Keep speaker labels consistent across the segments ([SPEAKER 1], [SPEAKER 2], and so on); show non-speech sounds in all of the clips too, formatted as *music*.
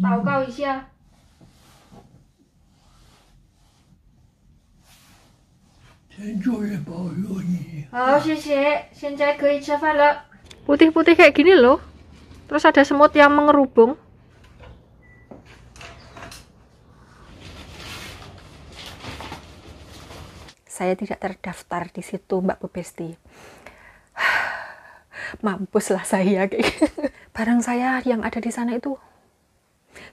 [SPEAKER 1] 祷告一下。天主也保佑你。好，谢谢。现在可以吃饭了。Putih-putih hmm. kayak gini loh. Terus ada semut yang mengerubung. Saya tidak terdaftar di situ, Mbak Bubesti mampuslah saya kayak gitu. barang saya yang ada di sana itu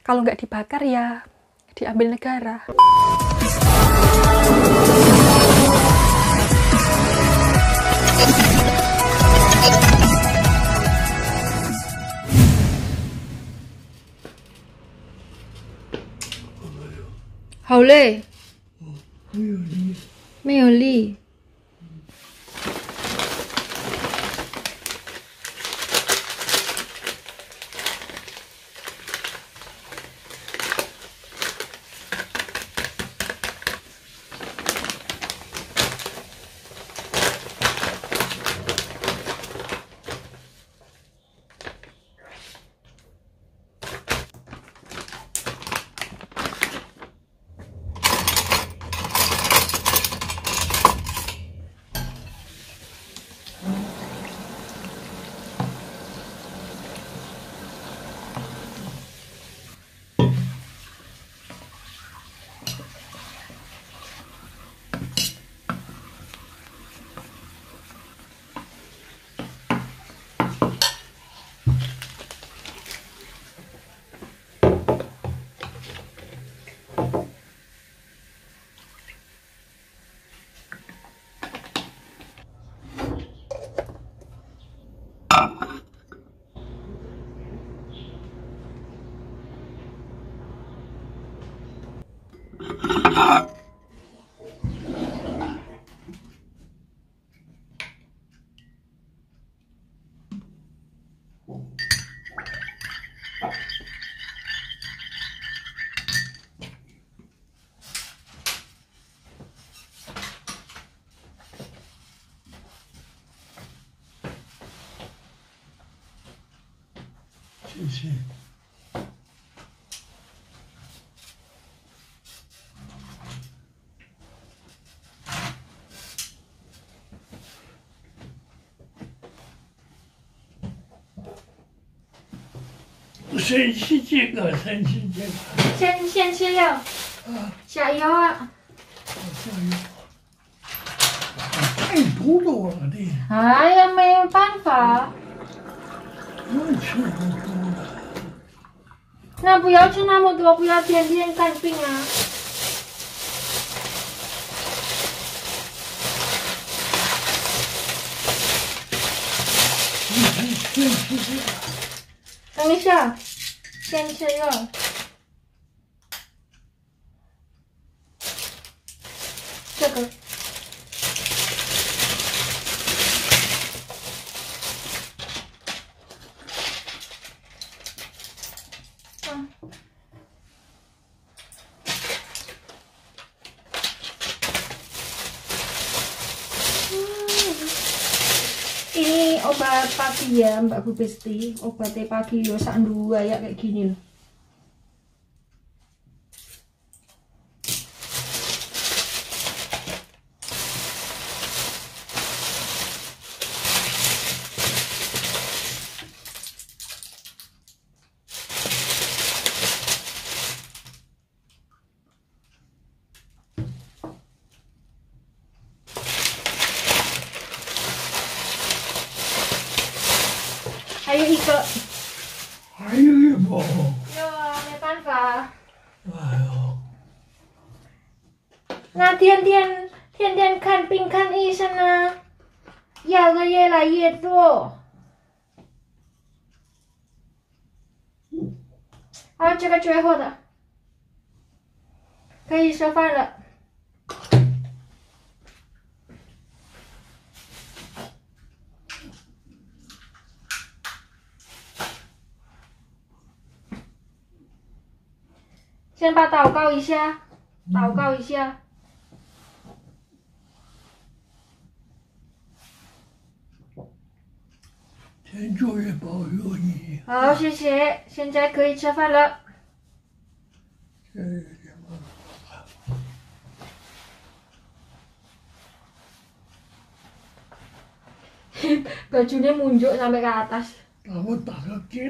[SPEAKER 1] kalau nggak dibakar ya diambil negara Haole. 没有力。没有力。Oh, iya, iya. 谢谢身体健康，身体健康。先先吃药，加油啊！加油！太毒了，我的。哎呀，没有办法。那吃好多，那不要吃那么多，不要天天犯病啊！继续继续继等一下。先吃肉。Mbak Bu Besti obatnya pagi yo sak dua ya kayak gini loh 这个最后的，可以吃饭了。先把祷告一下，祷告一下。天主也保佑你。好，谢谢。现在可以吃饭了。个菌呢，冒出来，上面我打可以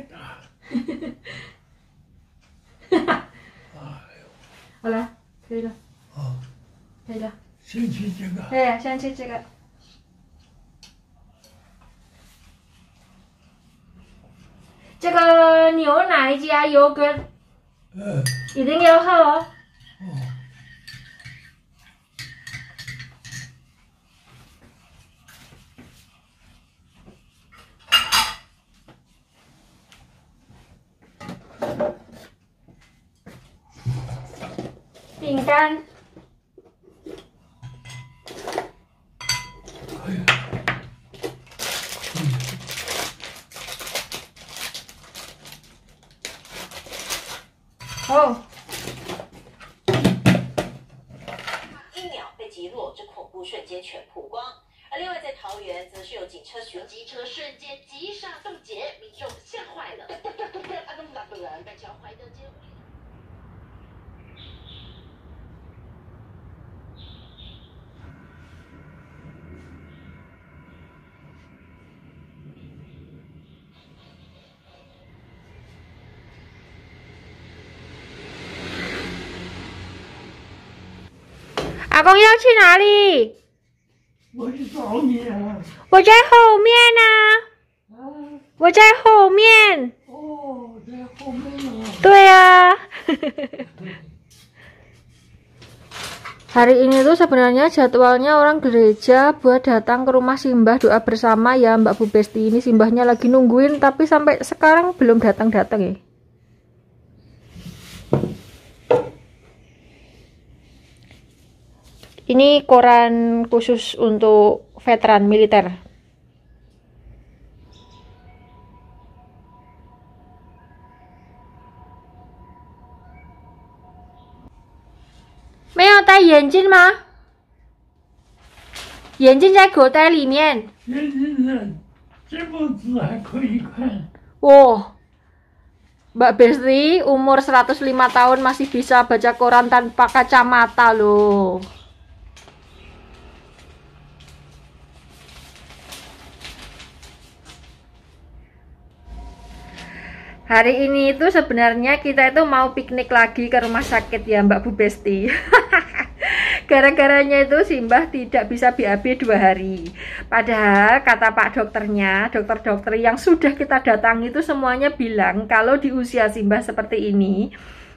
[SPEAKER 1] 了，可以了，先吃这个，对呀，先吃这个，这个牛奶加 yogurt，一定要喝哦。哦！一秒被击落，这恐怖瞬间全曝光。而另外在桃园，则是有警车巡。阿公要去哪里？我去找你、啊。我在后面呢、啊。啊。我在后面。哦，在后面呢、啊。对呀。Hari *laughs* ini tuh sebenarnya jadwalnya orang gereja buat datang ke rumah Simbah doa bersama ya Mbak Bu Besti ini Simbahnya lagi nungguin tapi sampai sekarang belum datang-datang ya. Ini koran khusus untuk veteran militer. Meo ma? Yenjin Mbak Besri umur 105 tahun masih bisa baca koran tanpa kacamata loh. hari ini itu sebenarnya kita itu mau piknik lagi ke rumah sakit ya Mbak Bu Besti *laughs* gara-garanya itu Simbah tidak bisa BAB dua hari padahal kata Pak dokternya dokter-dokter yang sudah kita datang itu semuanya bilang kalau di usia Simbah seperti ini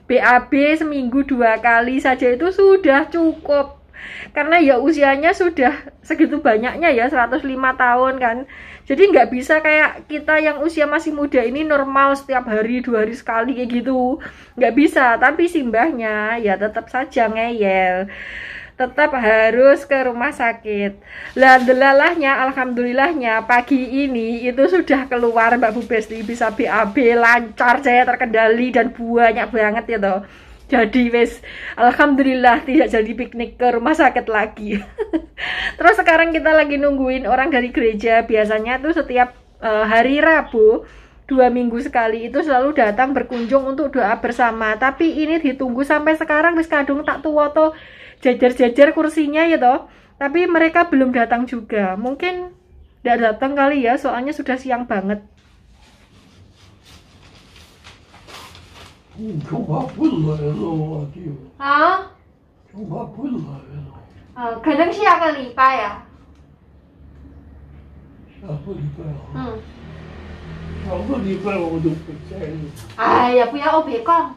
[SPEAKER 1] BAB seminggu dua kali saja itu sudah cukup karena ya usianya sudah segitu banyaknya ya 105 tahun kan jadi nggak bisa kayak kita yang usia masih muda ini normal setiap hari dua hari sekali kayak gitu nggak bisa tapi simbahnya ya tetap saja ngeyel tetap harus ke rumah sakit. Lah delalahnya alhamdulillahnya pagi ini itu sudah keluar Mbak Bu Besti bisa BAB lancar saya terkendali dan banyak banget ya toh. Jadi wes alhamdulillah tidak jadi piknik ke rumah sakit lagi. *laughs* Terus sekarang kita lagi nungguin orang dari gereja. Biasanya tuh setiap uh, hari Rabu dua minggu sekali itu selalu datang berkunjung untuk doa bersama tapi ini ditunggu sampai sekarang wis kadung tak tua tuh jajar-jajar kursinya ya toh tapi mereka belum datang juga mungkin tidak datang kali ya soalnya sudah siang banget ya Hah? Ya 呃，可能是下个礼拜呀。下个礼拜啊。嗯。下个礼拜我就不在了。哎呀，不要别讲。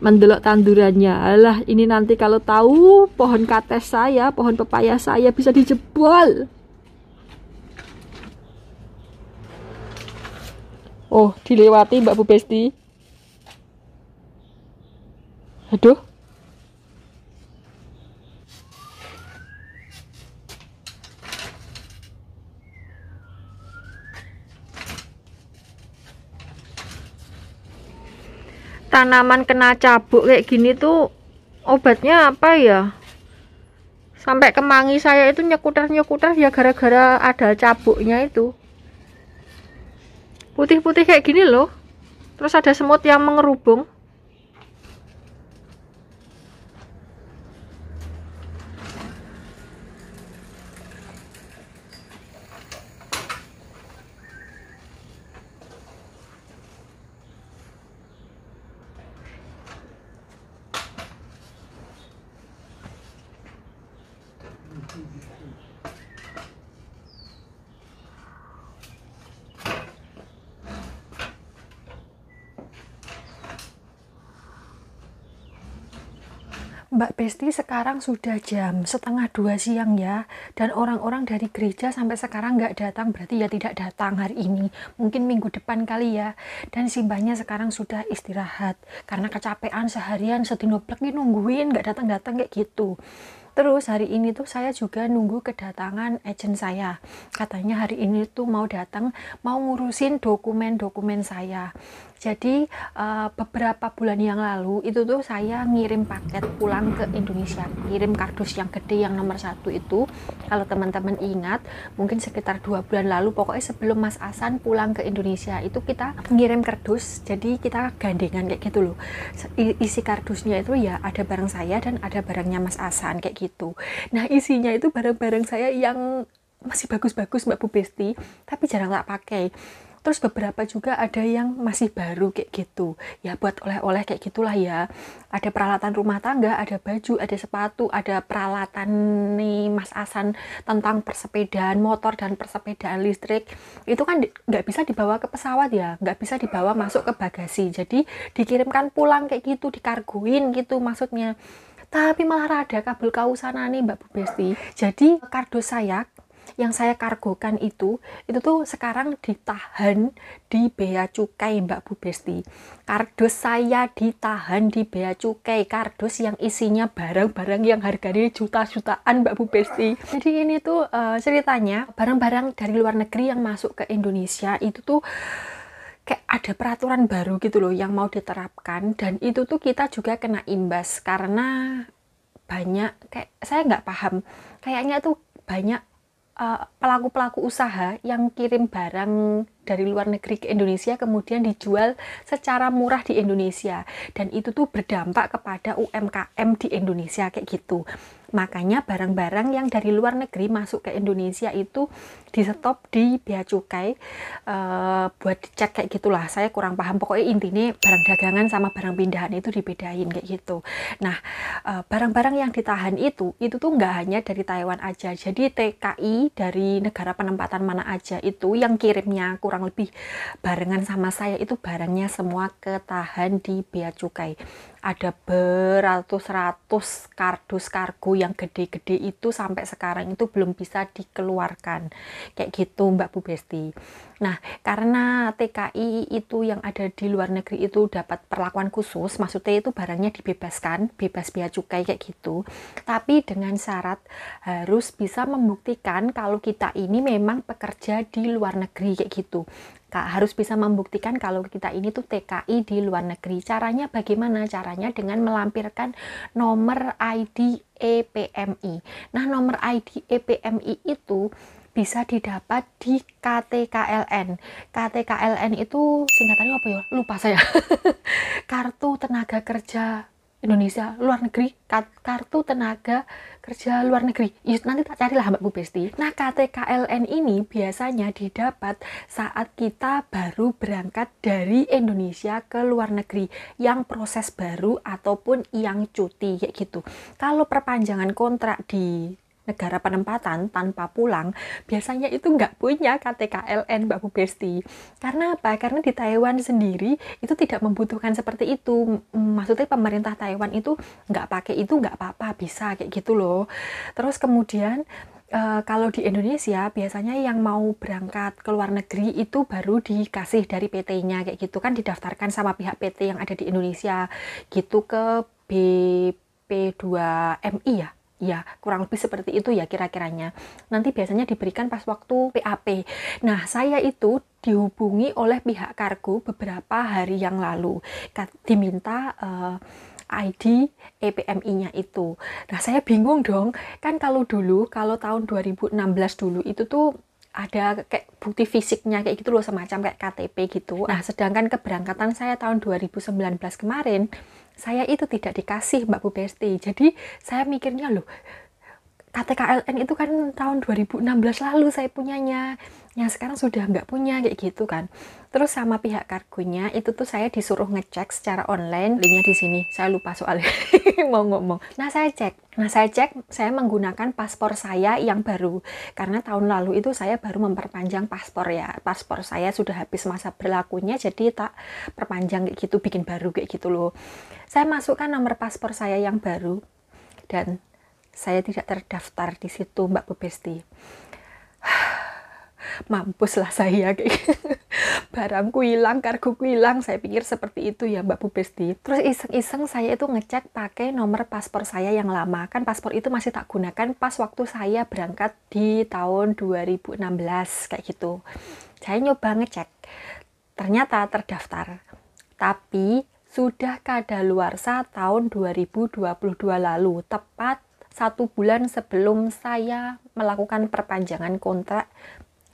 [SPEAKER 1] mendelok tandurannya alah ini nanti kalau tahu pohon kates saya pohon pepaya saya bisa dijebol oh dilewati mbak Bu Besti aduh tanaman kena cabuk kayak gini tuh obatnya apa ya sampai kemangi saya itu nyekutar-nyekutar ya gara-gara ada cabuknya itu putih-putih kayak gini loh terus ada semut yang mengerubung Mbak Besti sekarang sudah jam setengah dua siang ya dan orang-orang dari gereja sampai sekarang nggak datang berarti ya tidak datang hari ini mungkin minggu depan kali ya dan simbahnya sekarang sudah istirahat karena kecapean seharian setino ini nungguin nggak datang-datang kayak gitu Terus hari ini tuh saya juga nunggu kedatangan agent saya. Katanya hari ini tuh mau datang mau ngurusin dokumen-dokumen saya jadi uh, beberapa bulan yang lalu itu tuh saya ngirim paket pulang ke Indonesia ngirim kardus yang gede yang nomor satu itu kalau teman-teman ingat mungkin sekitar dua bulan lalu pokoknya sebelum Mas Asan pulang ke Indonesia itu kita ngirim kardus jadi kita gandengan kayak gitu loh isi kardusnya itu ya ada barang saya dan ada barangnya Mas Asan kayak gitu nah isinya itu barang-barang saya yang masih bagus-bagus Mbak Bu Besti tapi jarang tak pakai terus beberapa juga ada yang masih baru kayak gitu ya buat oleh-oleh kayak gitulah ya ada peralatan rumah tangga ada baju ada sepatu ada peralatan nih Mas Asan tentang persepedaan motor dan persepedaan listrik itu kan nggak bisa dibawa ke pesawat ya nggak bisa dibawa masuk ke bagasi jadi dikirimkan pulang kayak gitu dikarguin gitu maksudnya tapi malah ada kabel nih Mbak Bu Besti. Jadi kardus saya yang saya kargokan itu itu tuh sekarang ditahan di bea cukai Mbak Bu Besti kardus saya ditahan di bea cukai kardus yang isinya barang-barang yang harganya juta-jutaan Mbak Bu Besti jadi ini tuh uh, ceritanya barang-barang dari luar negeri yang masuk ke Indonesia itu tuh kayak ada peraturan baru gitu loh yang mau diterapkan dan itu tuh kita juga kena imbas karena banyak kayak saya nggak paham kayaknya tuh banyak Eh, pelaku-pelaku usaha yang kirim barang dari luar negeri ke Indonesia kemudian dijual secara murah di Indonesia dan itu tuh berdampak kepada UMKM di Indonesia kayak gitu. Makanya barang-barang yang dari luar negeri masuk ke Indonesia itu di stop di bea cukai uh, buat dicek kayak gitulah. Saya kurang paham. Pokoknya intinya barang dagangan sama barang pindahan itu dibedain kayak gitu. Nah, eh, barang-barang uh, yang ditahan itu itu tuh nggak hanya dari Taiwan aja. Jadi TKI dari negara penempatan mana aja itu yang kirimnya kurang lebih barengan sama saya itu barangnya semua ketahan di bea cukai ada beratus-ratus kardus kargo yang gede-gede itu sampai sekarang itu belum bisa dikeluarkan kayak gitu Mbak Bu Besti nah karena TKI itu yang ada di luar negeri itu dapat perlakuan khusus maksudnya itu barangnya dibebaskan bebas biaya cukai kayak gitu tapi dengan syarat harus bisa membuktikan kalau kita ini memang pekerja di luar negeri kayak gitu harus bisa membuktikan kalau kita ini tuh TKI di luar negeri caranya bagaimana caranya dengan melampirkan nomor ID EPMI nah nomor ID EPMI itu bisa didapat di KTKLN. KTKLN itu singkatannya apa ya? Lupa saya. *laughs* Kartu tenaga kerja Indonesia, luar negeri, kartu tenaga kerja luar negeri. Yus, iya, nanti tak carilah Mbak Bu Besti. Nah, KTKLN ini biasanya didapat saat kita baru berangkat dari Indonesia ke luar negeri yang proses baru ataupun yang cuti kayak gitu. Kalau perpanjangan kontrak di negara penempatan tanpa pulang biasanya itu nggak punya KTKLN Mbak Bu Besti. Karena apa? Karena di Taiwan sendiri itu tidak membutuhkan seperti itu. Maksudnya pemerintah Taiwan itu nggak pakai itu nggak apa-apa bisa kayak gitu loh. Terus kemudian Uh, kalau di Indonesia biasanya yang mau berangkat ke luar negeri itu baru dikasih dari PT-nya kayak gitu kan didaftarkan sama pihak PT yang ada di Indonesia gitu ke BP2MI ya ya kurang lebih seperti itu ya kira-kiranya nanti biasanya diberikan pas waktu PAP nah saya itu dihubungi oleh pihak kargo beberapa hari yang lalu diminta uh, eh, ID EPMI-nya itu. Nah, saya bingung dong. Kan kalau dulu, kalau tahun 2016 dulu itu tuh ada kayak bukti fisiknya kayak gitu loh semacam kayak KTP gitu. Nah, sedangkan keberangkatan saya tahun 2019 kemarin saya itu tidak dikasih Mbak Bu Besti. Jadi saya mikirnya loh, KTKLN itu kan tahun 2016 lalu saya punyanya yang sekarang sudah nggak punya kayak gitu kan terus sama pihak kargonya itu tuh saya disuruh ngecek secara online linknya di sini saya lupa soalnya *laughs* mau ngomong nah saya cek nah saya cek saya menggunakan paspor saya yang baru karena tahun lalu itu saya baru memperpanjang paspor ya paspor saya sudah habis masa berlakunya jadi tak perpanjang kayak gitu bikin baru kayak gitu loh saya masukkan nomor paspor saya yang baru dan saya tidak terdaftar di situ Mbak Bubesti mampus lah saya kayak gitu. *laughs* barangku hilang kargo ku hilang saya pikir seperti itu ya Mbak Bu terus iseng-iseng saya itu ngecek pakai nomor paspor saya yang lama kan paspor itu masih tak gunakan pas waktu saya berangkat di tahun 2016 kayak gitu saya nyoba ngecek ternyata terdaftar tapi sudah kada kadaluarsa tahun 2022 lalu tepat satu bulan sebelum saya melakukan perpanjangan kontrak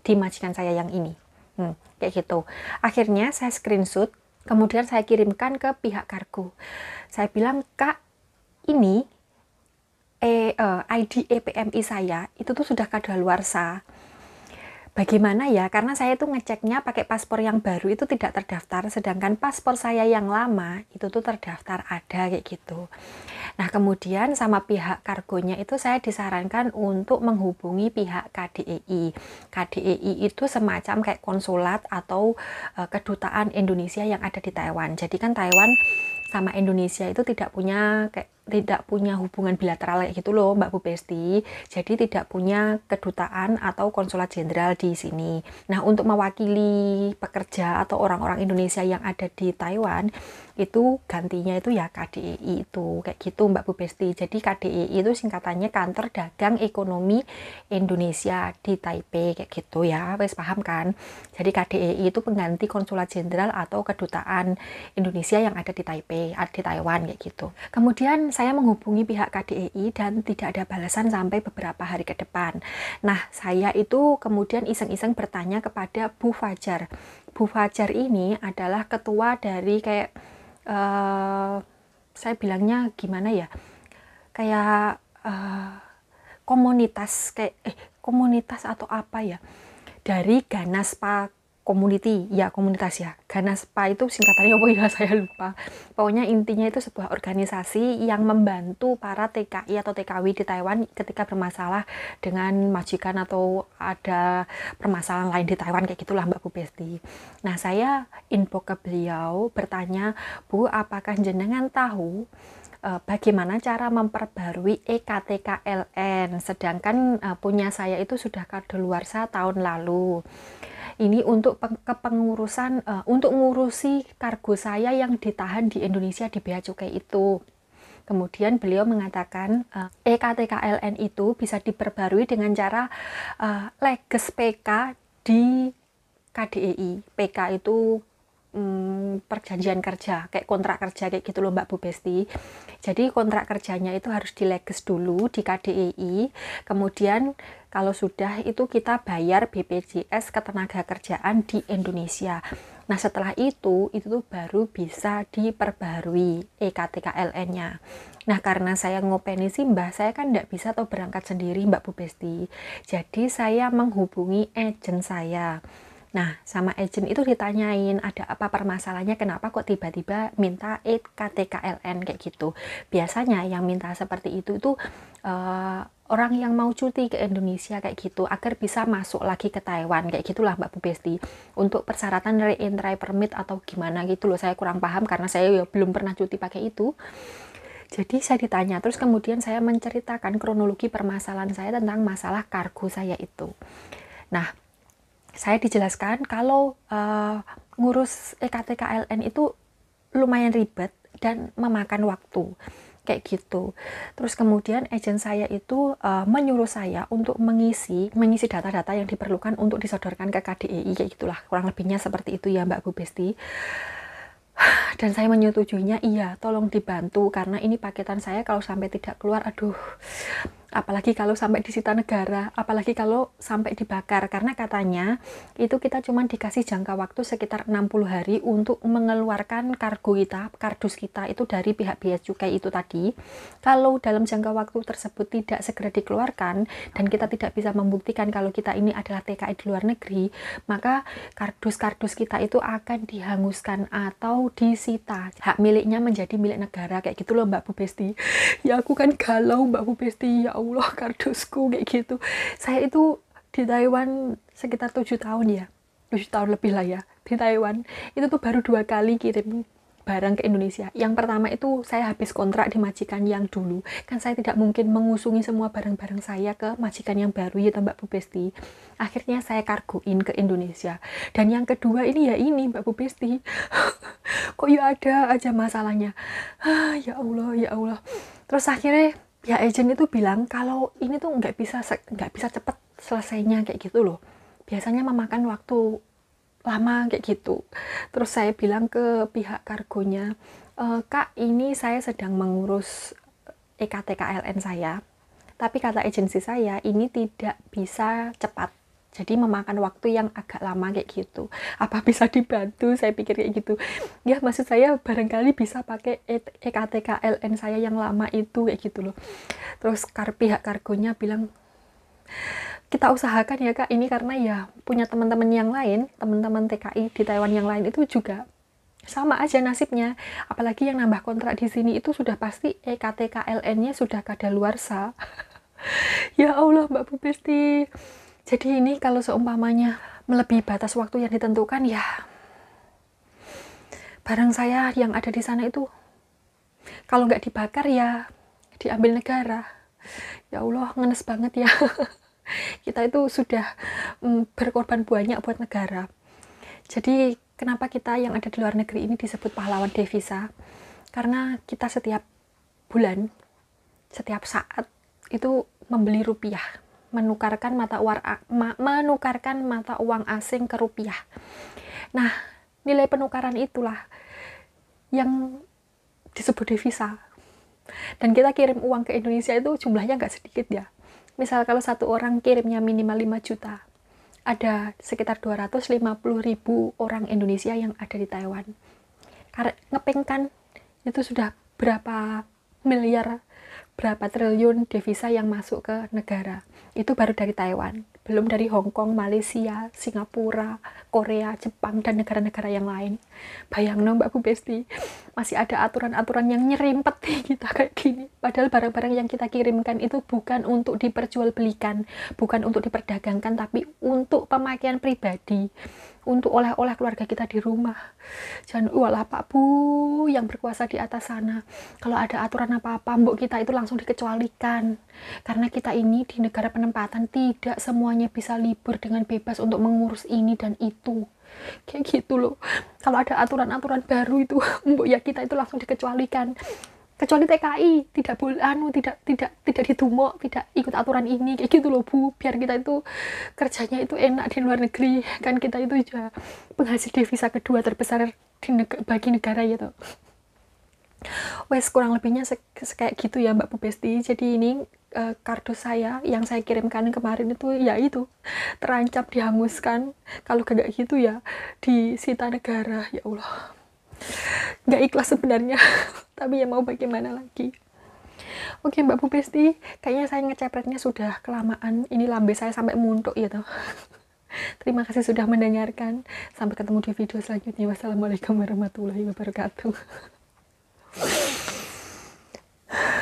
[SPEAKER 1] di majikan saya yang ini. Hmm, kayak gitu. Akhirnya saya screenshot, kemudian saya kirimkan ke pihak kargo. Saya bilang, "Kak, ini eh, eh ID EPMI saya itu tuh sudah kadaluarsa." Bagaimana ya? Karena saya itu ngeceknya pakai paspor yang baru itu tidak terdaftar, sedangkan paspor saya yang lama itu tuh terdaftar ada kayak gitu. Nah, kemudian sama pihak kargonya itu saya disarankan untuk menghubungi pihak KDEI. KDEI itu semacam kayak konsulat atau e, kedutaan Indonesia yang ada di Taiwan. Jadi kan Taiwan sama Indonesia itu tidak punya kayak tidak punya hubungan bilateral kayak gitu loh Mbak Bu Besti. Jadi tidak punya kedutaan atau konsulat jenderal di sini. Nah, untuk mewakili pekerja atau orang-orang Indonesia yang ada di Taiwan, itu gantinya itu ya KDEI itu kayak gitu Mbak Bu Besti jadi KDEI itu singkatannya Kantor Dagang Ekonomi Indonesia di Taipei kayak gitu ya wes paham kan jadi KDEI itu pengganti Konsulat Jenderal atau Kedutaan Indonesia yang ada di Taipei ah, di Taiwan kayak gitu kemudian saya menghubungi pihak KDEI dan tidak ada balasan sampai beberapa hari ke depan nah saya itu kemudian iseng-iseng bertanya kepada Bu Fajar Bu Fajar ini adalah ketua dari kayak uh, saya bilangnya gimana ya kayak uh, komunitas kayak eh komunitas atau apa ya dari Ganas Pak community ya komunitas ya karena Spa itu singkatannya apa ya *laughs* saya lupa pokoknya intinya itu sebuah organisasi yang membantu para TKI atau TKW di Taiwan ketika bermasalah dengan majikan atau ada permasalahan lain di Taiwan kayak gitulah Mbak Bu Besti nah saya info ke beliau bertanya Bu apakah jenengan tahu eh, bagaimana cara memperbarui EKTKLN sedangkan eh, punya saya itu sudah kadaluarsa tahun lalu ini untuk kepengurusan uh, untuk ngurusi kargo saya yang ditahan di Indonesia di bea cukai itu. Kemudian beliau mengatakan uh, eh, EKTKLN itu bisa diperbarui dengan cara uh, leges PK di KDEI. PK itu hmm, perjanjian kerja kayak kontrak kerja kayak gitu loh Mbak Bu Besti jadi kontrak kerjanya itu harus dileges dulu di KDEI kemudian kalau sudah itu kita bayar BPJS ketenaga kerjaan di Indonesia nah setelah itu itu tuh baru bisa diperbarui EKTKLN nya nah karena saya ngopeni sih mbah saya kan tidak bisa atau berangkat sendiri Mbak Bu Besti jadi saya menghubungi agent saya Nah, sama agent itu ditanyain ada apa permasalahannya, kenapa kok tiba-tiba minta KTKLN kayak gitu. Biasanya yang minta seperti itu itu uh, eh, orang yang mau cuti ke Indonesia kayak gitu agar bisa masuk lagi ke Taiwan kayak gitulah Mbak Bu Besti untuk persyaratan dari entry permit atau gimana gitu loh saya kurang paham karena saya ya belum pernah cuti pakai itu jadi saya ditanya terus kemudian saya menceritakan kronologi permasalahan saya tentang masalah kargo saya itu nah saya dijelaskan kalau uh, ngurus EKTKLN itu lumayan ribet dan memakan waktu kayak gitu. Terus kemudian agent saya itu uh, menyuruh saya untuk mengisi mengisi data-data yang diperlukan untuk disodorkan ke KDI kayak gitulah kurang lebihnya seperti itu ya Mbak Gubesti. *sighs* Dan saya menyetujuinya iya tolong dibantu karena ini paketan saya kalau sampai tidak keluar aduh apalagi kalau sampai disita negara, apalagi kalau sampai dibakar karena katanya itu kita cuma dikasih jangka waktu sekitar 60 hari untuk mengeluarkan kargo kita, kardus kita itu dari pihak bea cukai itu tadi. Kalau dalam jangka waktu tersebut tidak segera dikeluarkan dan kita tidak bisa membuktikan kalau kita ini adalah TKI di luar negeri, maka kardus-kardus kita itu akan dihanguskan atau disita. Hak miliknya menjadi milik negara kayak gitu loh Mbak Bu Besti. Ya aku kan galau Mbak Bu Besti. Ya Allah *laughs* kardusku kayak gitu saya itu di Taiwan sekitar tujuh tahun ya tujuh tahun lebih lah ya di Taiwan itu tuh baru dua kali kirim barang ke Indonesia. Yang pertama itu saya habis kontrak di majikan yang dulu. Kan saya tidak mungkin mengusungi semua barang-barang saya ke majikan yang baru ya Mbak Bu Besti. Akhirnya saya kargoin ke Indonesia. Dan yang kedua ini ya ini Mbak Bu Besti. *laughs* Kok ya ada aja masalahnya. Ah, ya Allah, ya Allah. Terus akhirnya pihak ya, agent itu bilang kalau ini tuh nggak bisa nggak bisa cepet selesainya kayak gitu loh biasanya memakan waktu lama kayak gitu terus saya bilang ke pihak kargonya e, kak ini saya sedang mengurus EKTKLN saya tapi kata agensi saya ini tidak bisa cepat jadi memakan waktu yang agak lama kayak gitu apa bisa dibantu saya pikir kayak gitu ya maksud saya barangkali bisa pakai EKTKLN e saya yang lama itu kayak gitu loh terus kar pihak kargonya bilang kita usahakan ya kak ini karena ya punya teman-teman yang lain teman-teman TKI di Taiwan yang lain itu juga sama aja nasibnya apalagi yang nambah kontrak di sini itu sudah pasti EKTKLN-nya sudah kada kadaluarsa *laughs* ya Allah Mbak Bu jadi ini kalau seumpamanya melebihi batas waktu yang ditentukan ya barang saya yang ada di sana itu kalau nggak dibakar ya diambil negara ya Allah ngenes banget ya *laughs* kita itu sudah mm, berkorban banyak buat negara jadi kenapa kita yang ada di luar negeri ini disebut pahlawan devisa karena kita setiap bulan setiap saat itu membeli rupiah menukarkan mata uang menukarkan mata uang asing ke rupiah. Nah, nilai penukaran itulah yang disebut devisa. Dan kita kirim uang ke Indonesia itu jumlahnya nggak sedikit ya. Misal kalau satu orang kirimnya minimal 5 juta, ada sekitar 250 ribu orang Indonesia yang ada di Taiwan. Karena ngepeng kan itu sudah berapa miliar berapa triliun devisa yang masuk ke negara. Itu baru dari Taiwan, belum dari Hong Kong, Malaysia, Singapura, Korea, Jepang, dan negara-negara yang lain. Bayang no, Mbak Bu Besti, masih ada aturan-aturan yang nyerimpet nih kita kayak gini. Padahal barang-barang yang kita kirimkan itu bukan untuk diperjualbelikan, bukan untuk diperdagangkan, tapi untuk pemakaian pribadi untuk oleh-oleh keluarga kita di rumah. Jangan walah Pak Bu yang berkuasa di atas sana. Kalau ada aturan apa-apa, mbok kita itu langsung dikecualikan. Karena kita ini di negara penempatan tidak semuanya bisa libur dengan bebas untuk mengurus ini dan itu. Kayak gitu loh. Kalau ada aturan-aturan baru itu, *laughs* mbok ya kita itu langsung dikecualikan kecuali TKI tidak boleh anu tidak tidak tidak ditumok tidak ikut aturan ini kayak gitu loh bu biar kita itu kerjanya itu enak di luar negeri kan kita itu juga penghasil devisa kedua terbesar di neg bagi negara ya tuh gitu. wes kurang lebihnya se kayak gitu ya mbak Bu Besti jadi ini kartu eh, kardus saya yang saya kirimkan kemarin itu ya itu terancam dihanguskan kalau gak gitu ya disita negara ya Allah nggak ikhlas sebenarnya *laughs* tapi ya mau bagaimana lagi oke mbak Bu Besti kayaknya saya ngecepretnya sudah kelamaan ini lambe saya sampai muntuk gitu *laughs* terima kasih sudah mendengarkan sampai ketemu di video selanjutnya wassalamualaikum warahmatullahi wabarakatuh *laughs*